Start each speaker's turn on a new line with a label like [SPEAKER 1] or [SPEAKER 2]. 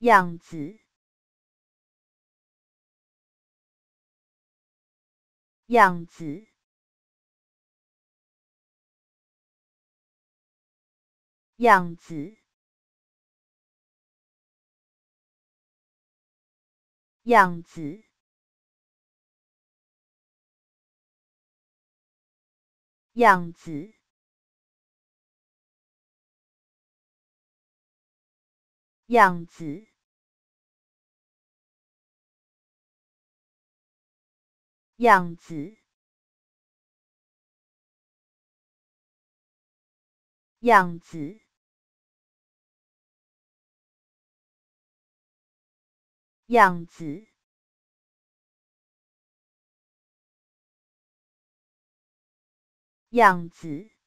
[SPEAKER 1] 样子，样子，样子，样子，样子。样子，样子，样子，样子，样子。